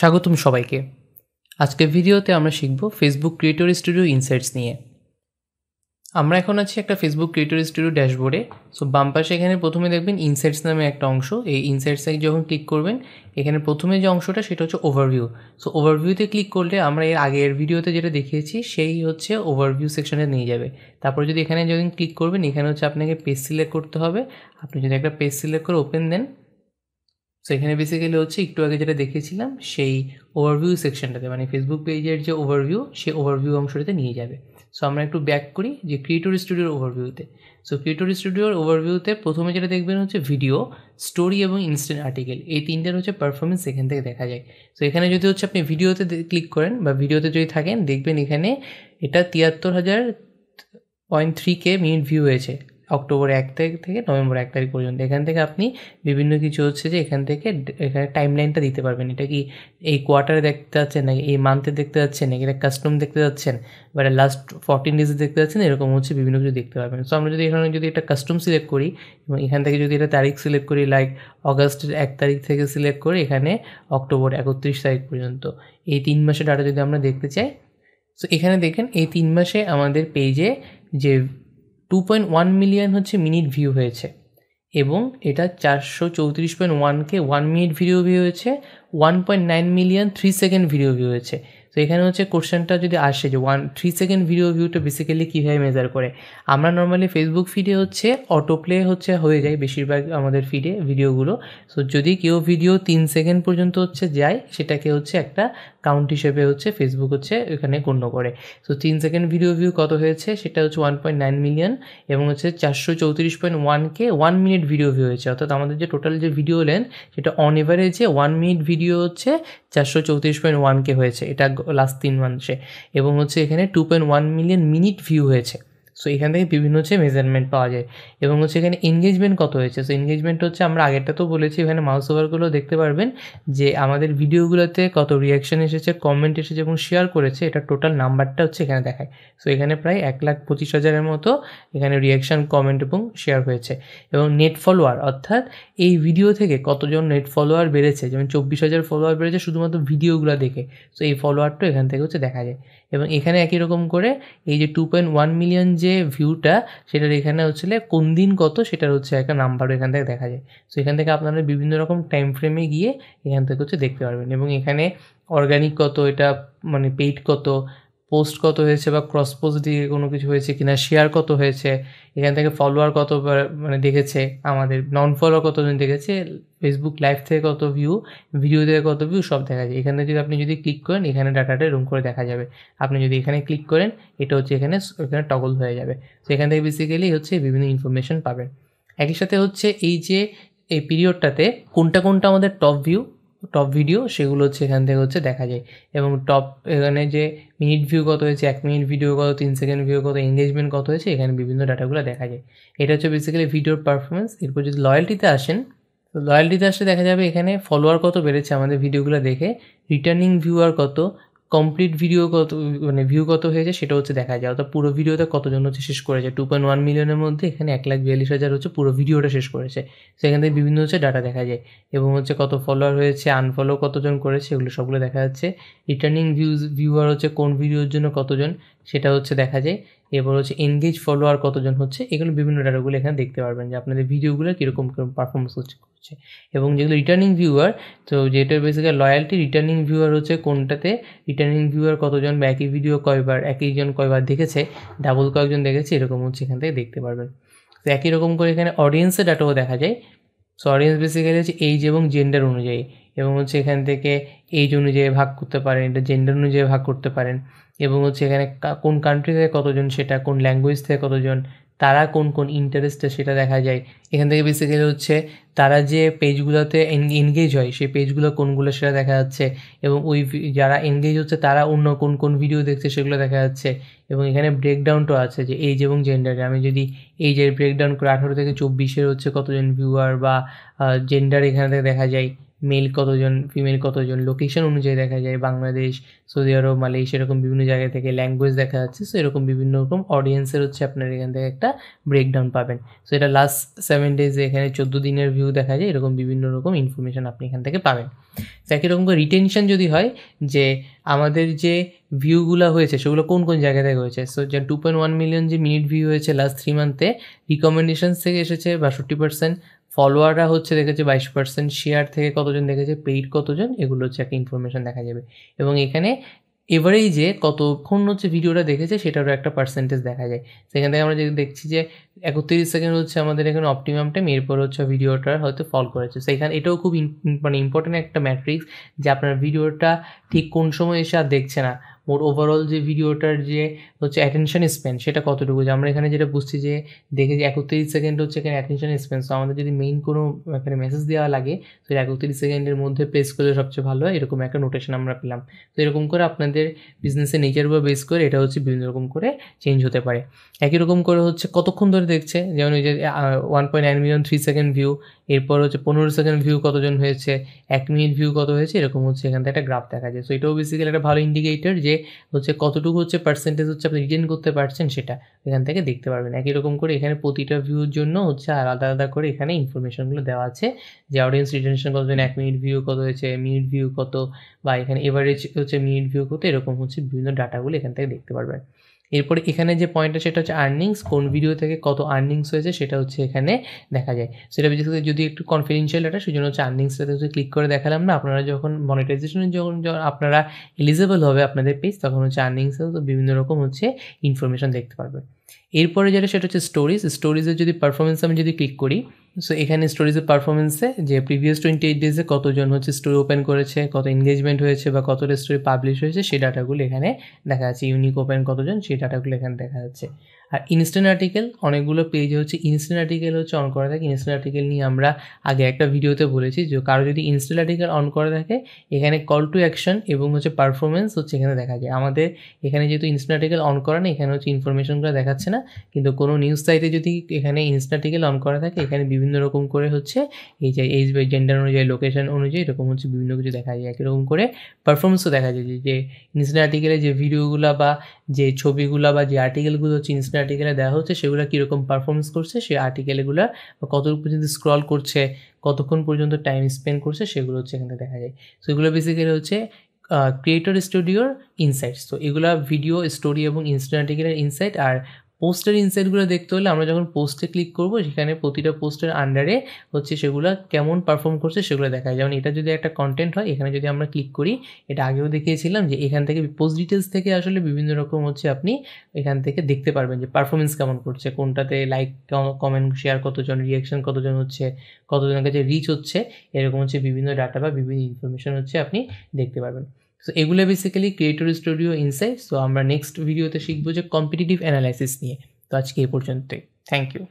স্বাগতম সবাইকে আজকের ভিডিওতে আমরা শিখব ফেসবুক ক্রিয়েটর স্টুডিও ইনসাইটস নিয়ে আমরা এখন আছি একটা ফেসবুক ক্রিয়েটর স্টুডিও ড্যাশবোর্ডে সো বাম পাশে এখানে প্রথমে দেখবেন ইনসাইটস নামে একটা অংশ এই ইনসাইটসে যখন ক্লিক করবেন এখানে প্রথমে যে অংশটা সেটা হচ্ছে ওভারভিউ সো ওভারভিউতে ক্লিক করলে আমরা এর আগের ভিডিওতে যেটা দেখিয়েছি সেই হচ্ছে ওভারভিউ সেকশনে নিয়ে যাবে তারপরে যদি এখানে যখন ক্লিক করবেন এখানে হচ্ছে আপনাকে পেজ সিলেক্ট করতে হবে আপনি যদি একটা পেজ সিলেক্ট করে ওপেন দেন সো এখানে বেসিক্যালি হচ্ছে একটু আগে যেটা দেখেছিলাম সেই ওভারভিউ সেকশনটাতে মানে ফেসবুক পেজের যে ওভারভিউ সেই ওভারভিউ অংশটাতে নিয়ে যাবে সো আমরা একটু ব্যাক করি যে ক্রিয়েটর স্টুডিওর ওভারভিউতে সো ক্রিয়েটর স্টুডিওর ওভারভিউতে প্রথমে যেটা দেখবেন হচ্ছে ভিডিও স্টোরি এবং ইনস্ট্যান্ট আর্টিকেল এই তিনটার হচ্ছে পারফরমেন্স এখান থেকে দেখা যায় সো এখানে যদি হচ্ছে আপনি ভিডিওতে ক্লিক করেন বা ভিডিওতে যদি থাকেন দেখবেন এখানে এটা তিয়াত্তর হাজার point three K minute view হয়েছে অক্টোবর এক তারিখ থেকে নভেম্বর এক তারিখ পর্যন্ত এখান থেকে আপনি বিভিন্ন কিছু হচ্ছে যে এখান থেকে এখানে টাইম লাইনটা দিতে পারবেন এটা কি এই কোয়ার্টারে দেখতে যাচ্ছেন নাকি এই মান্থে দেখতে যাচ্ছেন নাকি এটা কাস্টম দেখতে যাচ্ছেন বা এটা লাস্ট ফর্টিন ডেজে দেখতে যাচ্ছেন এরকম হচ্ছে বিভিন্ন কিছু দেখতে পারবেন সো আমরা যদি এখানে যদি একটা কাস্টম সিলেক্ট করি এবং এখান থেকে যদি এটা তারিখ সিলেক্ট করি লাইক অগাস্টের এক তারিখ থেকে সিলেক্ট করে এখানে অক্টোবর একত্রিশ তারিখ পর্যন্ত এই তিন মাসের ডাটা যদি আমরা দেখতে চাই সো এখানে দেখেন এই তিন মাসে আমাদের পেজে যে টু পয়েন্ট ওয়ান মিলিয়ন হচ্ছে মিনিট ভিউ হয়েছে এবং এটা চারশো চৌত্রিশ point one K one minute video view হয়েছে one point nine million three second video view হয়েছে তো এখানে হচ্ছে কোশ্চেনটা যদি আসে যে ওয়ান থ্রি সেকেন্ড ভিডিও ভিউটা বেসিক্যালি কীভাবে মেজার করে আমরা নর্মালি ফেসবুক ফিডে হচ্ছে অটো প্লে হচ্ছে হয়ে যায় বেশিরভাগ আমাদের ফিডে ভিডিওগুলো সো যদি কেউ ভিডিও তিন সেকেন্ড পর্যন্ত হচ্ছে যায় সেটাকে হচ্ছে একটা কাউন্ট হিসেবে হচ্ছে ফেসবুক হচ্ছে এখানে গণ্য করে সো তিন সেকেন্ড ভিডিও ভিউ কত হয়েছে সেটা হচ্ছে ওয়ান পয়েন্ট নাইন মিলিয়ন এবং হচ্ছে চারশো চৌত্রিশ point one K one minute video view হয়েছে অর্থাৎ আমাদের যে টোটাল যে ভিডিও লেন সেটা অন এভারেজে ওয়ান মিনিট ভিডিও হচ্ছে চারশো চৌত্রিশ পয়েন্ট ওয়ানকে হয়েছে এটা লাস্ট তিন মাসে এবং হচ্ছে এখানে two point one million minute view হয়েছে সো এখান থেকে বিভিন্ন হচ্ছে মেজারমেন্ট পাওয়া যায় এবং হচ্ছে এখানে এনগেজমেন্ট কত হয়েছে সো এনগেজমেন্ট হচ্ছে আমরা আগেরটা তো বলেছি এখানে মাউস ওভারগুলো দেখতে পারবেন যে আমাদের ভিডিওগুলোতে কত রিয়াকশন এসেছে কমেন্ট এসেছে এবং শেয়ার করেছে এটা টোটাল নাম্বারটা হচ্ছে এখানে দেখায় সো এখানে প্রায় এক লাখ পঁচিশ হাজারের মতো এখানে রিয়াকশন কমেন্ট এবং শেয়ার হয়েছে এবং নেট ফলোয়ার অর্থাৎ এই ভিডিও থেকে কতজন নেট ফলোয়ার বেড়েছে যেমন চব্বিশ হাজার ফলোয়ার বেড়েছে শুধুমাত্র ভিডিওগুলো দেখে সো এই ফলোয়ারটা এখান থেকে হচ্ছে দেখা যায় এবং এখানে একই রকম করে এই যে টু পয়েন্ট ওয়ান মিলিয়ন যে যে ভিউটা সেটার এখানে হচ্ছে কোন দিন কত সেটার হচ্ছে একটা নাম্বার এখান থেকে দেখা যায় সো এখান থেকে আপনারা বিভিন্ন রকম টাইম ফ্রেমে গিয়ে এখান থেকে হচ্ছে দেখতে পারবেন এবং এখানে অর্গানিক কত এটা মানে পেইড কত পোস্ট কত হয়েছে বা ক্রস পোস্ট দিয়ে কোনো কিছু হয়েছে কিনা শেয়ার কত হয়েছে এখান থেকে ফলোয়ার কত মানে দেখেছে আমাদের নন ফলোয়ার কতজন দেখেছে ফেসবুক লাইভ থেকে কত ভিউ ভিডিও থেকে কত ভিউ সব দেখা যায় এখানে যদি আপনি যদি ক্লিক করেন এখানে ডাটাটা রুম করে দেখা যাবে আপনি যদি এখানে ক্লিক করেন এটা হচ্ছে এখানে এখানে টগল হয়ে যাবে তো এখান থেকে বেসিক্যালি হচ্ছে বিভিন্ন ইনফরমেশন পাবেন একই সাথে হচ্ছে এই যে এই পিরিয়ডটাতে কোনটা কোনটা আমাদের টপ ভিউ টপ ভিডিও সেগুলো হচ্ছে এখান থেকে হচ্ছে দেখা যায় এবং টপ এখানে যে মিনিট ভিউ কত হয়েছে এক মিনিট ভিডিও কত তিন সেকেন্ড ভিউ কত এঙ্গেজমেন্ট কত হয়েছে এখানে বিভিন্ন ডাটাগুলো দেখা যায় এটা হচ্ছে বেসিক্যালি ভিডিওর পারফরমেন্স এরপর যদি লয়্যালটিতে আসেন তো লয়্যালটিতে আসলে দেখা যাবে এখানে ফলোয়ার কত বেড়েছে আমাদের ভিডিওগুলো দেখে রিটার্নিং ভিউয়ার কত কমপ্লিট ভিডিও কত মানে ভিউ কত হয়েছে সেটা হচ্ছে দেখা যায় অর্থাৎ পুরো ভিডিওতে কতজন হচ্ছে শেষ করেছে টু পয়েন্ট ওয়ান মিলিয়নের মধ্যে এখানে এক লাখ বিয়াল্লিশ হাজার হচ্ছে পুরো ভিডিওটা শেষ করেছে সেখান থেকে বিভিন্ন হচ্ছে ডাটা দেখা যায় এবং হচ্ছে কত ফলোয়ার হয়েছে আনফলো কতজন করেছে এগুলো সবগুলো দেখা যাচ্ছে রিটার্নিং ভিউজ ভিউয়ার হচ্ছে কোন ভিডিওর জন্য কতজন সেটা হচ্ছে দেখা যায় এরপর হচ্ছে এনগেজ ফলোয়ার কতজন হচ্ছে এগুলো বিভিন্ন ডাটাগুলো এখানে দেখতে পারবেন যে আপনাদের ভিডিওগুলো কীরকম কীরকম পারফরমেন্স হচ্ছে করছে এবং যেগুলো রিটার্নিং ভিউয়ার তো যেটা বেসিক্যাল লয়্যালটি রিটার্নিং ভিউয়ার হচ্ছে কোনটাতে রিটার্নিং ভিউয়ার কতজন বা একই ভিডিও কয়বার একইজন কয়বার দেখেছে ডাবল কয়েকজন দেখেছে এরকম হচ্ছে এখান থেকে দেখতে পারবেন তো একই রকম করে এখানে অডিয়েন্সের ডাটাও দেখা যায় সো অডিয়েন্স বেসিক্যালি হচ্ছে এইজ এবং জেন্ডার অনুযায়ী এবং হচ্ছে এখান থেকে এইজ অনুযায়ী ভাগ করতে পারেন এটা জেন্ডার অনুযায়ী ভাগ করতে পারেন এবং হচ্ছে এখানে কোন কান্ট্রি থেকে কতজন সেটা কোন ল্যাঙ্গুয়েজ থেকে কতজন তারা কোন কোন ইন্টারেস্টে সেটা দেখা যায় এখান থেকে বেসিক্যালি হচ্ছে তারা যে পেজগুলোতে এনগেজ হয় সেই পেজগুলো কোনগুলো সেটা দেখা যাচ্ছে এবং ওই যারা এনগেজ হচ্ছে তারা অন্য কোন কোন ভিডিও দেখছে সেগুলো দেখা যাচ্ছে এবং এখানে ব্রেকডাউনটাও আছে যে এজ এবং জেন্ডারে আমি যদি এইজের ব্রেকডাউন করে আঠারো থেকে চব্বিশের হচ্ছে কতজন ভিউয়ার বা জেন্ডার এখানে থেকে দেখা যায় মেল কতজন ফিমেল কতজন লোকেশন অনুযায়ী দেখা যায় বাংলাদেশ সৌদি আরব মালয়েশিয়া এরকম বিভিন্ন জায়গা থেকে ল্যাঙ্গুয়েজ দেখা যাচ্ছে সো এরকম বিভিন্ন রকম অডিয়েন্সের হচ্ছে আপনার এখান থেকে একটা ব্রেকডাউন পাবেন সো এটা লাস্ট সেভেন ডেজে এখানে চোদ্দো দিনের ভিউ দেখা যায় এরকম বিভিন্ন রকম ইনফরমেশান আপনি এখান থেকে পাবেন একই রকম রিটেনশন যদি হয় যে আমাদের যে ভিউগুলো হয়েছে সেগুলো কোন কোন জায়গা থেকে হয়েছে সো যে টু পয়েন্ট ওয়ান মিলিয়ন যে মিনিট ভিউ হয়েছে লাস্ট থ্রি মান্থে রিকমেন্ডেশনস থেকে এসেছে বাষট্টি পার্সেন্ট ফলোয়াররা হচ্ছে দেখেছে বাইশ পার্সেন্ট শেয়ার থেকে কতজন দেখেছে পেইড কতজন এগুলো হচ্ছে একটা ইনফরমেশান দেখা যাবে এবং এখানে এভারেজে কতক্ষণ হচ্ছে ভিডিওটা দেখেছে সেটারও একটা পার্সেন্টেজ দেখা যায় সেখান থেকে আমরা যে দেখছি যে একত্রিশ সেকেন্ড হচ্ছে আমাদের এখানে অপটিমাম টাইম এরপর হচ্ছে ভিডিওটা হয়তো ফল করেছে সেখানে এটাও খুব মানে ইম্পর্টেন্ট একটা ম্যাট্রিক্স যে আপনার ভিডিওটা ঠিক কোন সময় এসে আর দেখছে না ওর ওভারঅল যে ভিডিওটার যে হচ্ছে অ্যাটেনশন স্পেন্ড সেটা কতটুকু যে আমরা এখানে যেটা বুঝছি যে দেখে যে একত্রিশ সেকেন্ড হচ্ছে এখানে অ্যাটেনশন স্পেন্ড সো আমাদের যদি মেইন কোনো এখানে মেসেজ দেওয়া লাগে তো একত্রিশ সেকেন্ডের মধ্যে প্রেস করলে সবচেয়ে ভালো হয় এরকম একটা নোটেশন আমরা পেলাম তো এরকম করে আপনাদের বিজনেসের নেচার বা বেস করে এটা হচ্ছে বিভিন্ন রকম করে চেঞ্জ হতে পারে একই রকম করে হচ্ছে কতক্ষণ ধরে দেখছে যেমন ওই যে one point nine million three second view এরপর হচ্ছে পনেরো সেকেন্ড ভিউ কতজন হয়েছে এক মিনিট ভিউ কত হয়েছে এরকম হচ্ছে এখান থেকে একটা গ্রাফ দেখা যায় সো এটাও বেসিক্যালি একটা ভালো ইন্ডিকেটার যে হচ্ছে কতটুকু হচ্ছে পার্সেন্টেজ হচ্ছে আপনি রিটেন করতে পারছেন সেটা এখান থেকে দেখতে পারবেন একই রকম করে এখানে প্রতিটা ভিউর জন্য হচ্ছে আলাদা আলাদা করে এখানে ইনফরমেশনগুলো দেওয়া আছে যে অডিয়েন্স রিটেনশন কতজন এক মিনিট ভিউ কত হয়েছে মিনিট ভিউ কত বা এখানে এভারেজ হচ্ছে মিনিট ভিউ কত এরকম হচ্ছে বিভিন্ন ডাটাগুলো এখান থেকে দেখতে পারবেন এরপরে এখানে যে পয়েন্টটা সেটা হচ্ছে আর্নিংস কোন ভিডিও থেকে কত আর্নিংস হয়েছে সেটা হচ্ছে এখানে দেখা যায় সেটা বিশেষ যদি একটু কনফিডেন্সিয়াল ডাটা সেই জন্য হচ্ছে আর্নিংসটাতে হচ্ছে ক্লিক করে দেখালাম না আপনারা যখন মনিটাইজেশনের যখন আপনারা এলিজেবল হবে আপনাদের পেজ তখন হচ্ছে আর্নিংসেও তো বিভিন্ন রকম হচ্ছে ইনফরমেশন দেখতে পারবেন এরপরে যেটা সেটা হচ্ছে স্টোরিজ স্টোরিজের যদি পারফরমেন্স আমি যদি ক্লিক করি সো এখানে স্টোরিজের পারফরমেন্সে যে প্রিভিয়াস টোয়েন্টি এইট ডেজে কতজন হচ্ছে স্টোরি ওপেন করেছে কত এনগেজমেন্ট হয়েছে বা কতটা স্টোরি পাবলিশ হয়েছে সেই ডাটাগুলো এখানে দেখা যাচ্ছে ইউনিক ওপেন কতজন সেই ডাটাগুলো এখানে দেখা যাচ্ছে আর ইনস্ট্যান্ট আর্টিকেল অনেকগুলো পেজে হচ্ছে ইনস্ট্যান্ট আর্টিকেল হচ্ছে অন করা থাকে ইনস্ট্যান্ট আর্টিকেল নিয়ে আমরা আগে একটা ভিডিওতে বলেছি যে কারো যদি ইনস্ট্যান্ট আর্টিকেল অন করা থাকে এখানে কল টু অ্যাকশন এবং হচ্ছে পারফরমেন্স হচ্ছে এখানে দেখা যায় আমাদের এখানে যেহেতু ইনস্ট্যান্ট আর্টিকেল অন করা নেই এখানে হচ্ছে ইনফরমেশনগুলো দেখাচ্ছে না কিন্তু কোনো নিউজ সাইটে যদি এখানে ইনস্ট্যান্ট আর্টিকেল অন করা থাকে এখানে বিভিন্ন রকম করে হচ্ছে এই যে এইজ বাই জেন্ডার অনুযায়ী লোকেশন অনুযায়ী এরকম হচ্ছে বিভিন্ন কিছু দেখা যায় একরকম করে পারফরমেন্সও দেখা যায় যে ইনস্ট্যান্ট আর্টিকেলে যে ভিডিওগুলো বা যে ছবিগুলো বা যে আর্টিকেলগুলো হচ্ছে ইনস্ট্যান্ট যে আর্টিকেলে দেওয়া হচ্ছে সেগুলো কীরকম পারফরমেন্স করছে সেই আর্টিকেলগুলো বা কত পর্যন্ত স্ক্রল করছে কতক্ষণ পর্যন্ত টাইম স্পেন্ড করছে সেগুলো হচ্ছে এখানে দেখা যায় সো এগুলো বেসিক্যালি হচ্ছে ক্রিয়েটর স্টুডিওর ইনসাইটস তো এগুলো ভিডিও স্টোরি এবং ইনস্ট্যান্ট আর্টিকেলের ইনসাইট আর পোস্টের ইনসাইটগুলো দেখতে হলে আমরা যখন পোস্টে ক্লিক করব সেখানে প্রতিটা পোস্টের আন্ডারে হচ্ছে সেগুলো কেমন পারফর্ম করছে সেগুলো দেখায় যেমন এটা যদি একটা কন্টেন্ট হয় এখানে যদি আমরা ক্লিক করি এটা আগেও দেখিয়েছিলাম যে এখান থেকে পোস্ট ডিটেলস থেকে আসলে বিভিন্ন রকম হচ্ছে আপনি এখান থেকে দেখতে পারবেন যে পারফরমেন্স কেমন করছে কোনটাতে লাইক কমেন্ট শেয়ার কতজন রিয়াকশন কতজন হচ্ছে কতজনের কাছে রিচ হচ্ছে এরকম হচ্ছে বিভিন্ন ডাটা বা বিভিন্ন ইনফরমেশন হচ্ছে আপনি দেখতে পারবেন সো এগুলো basically creator studio insight so আমরা নেক্সট ভিডিওতে শিখবো যে কম্পিটিটিভ অ্যানালাইসিস নিয়ে তো আজকে এ পর্যন্তই থ্যাংক ইউ